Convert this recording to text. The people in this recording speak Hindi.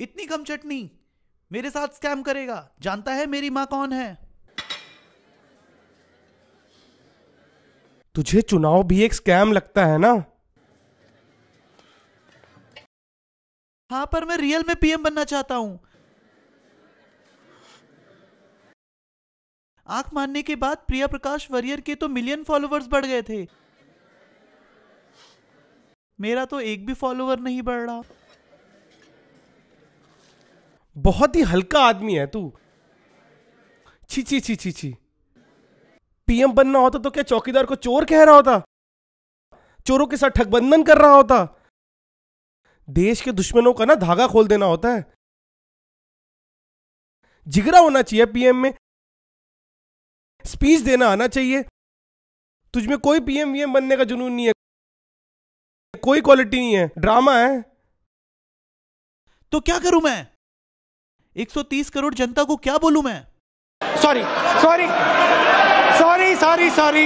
इतनी कम चटनी मेरे साथ स्कैम करेगा जानता है मेरी माँ कौन है तुझे चुनाव भी एक स्कैम लगता है ना हाँ पर मैं रियल में पीएम बनना चाहता हूं आंख मारने के बाद प्रिया प्रकाश वरियर के तो मिलियन फॉलोअर्स बढ़ गए थे मेरा तो एक भी फॉलोअर नहीं बढ़ रहा बहुत ही हल्का आदमी है तू छी छी छी छी छी पीएम बनना होता तो क्या चौकीदार को चोर कह रहा होता चोरों के साथ ठगबंधन कर रहा होता देश के दुश्मनों का ना धागा खोल देना होता है जिगरा होना चाहिए पीएम में स्पीच देना आना चाहिए तुझमें कोई पीएम वीएम बनने का जुनून नहीं है कोई क्वालिटी नहीं है ड्रामा है तो क्या करूं मैं 130 करोड़ जनता को क्या बोलूं मैं sorry sorry sorry sorry sorry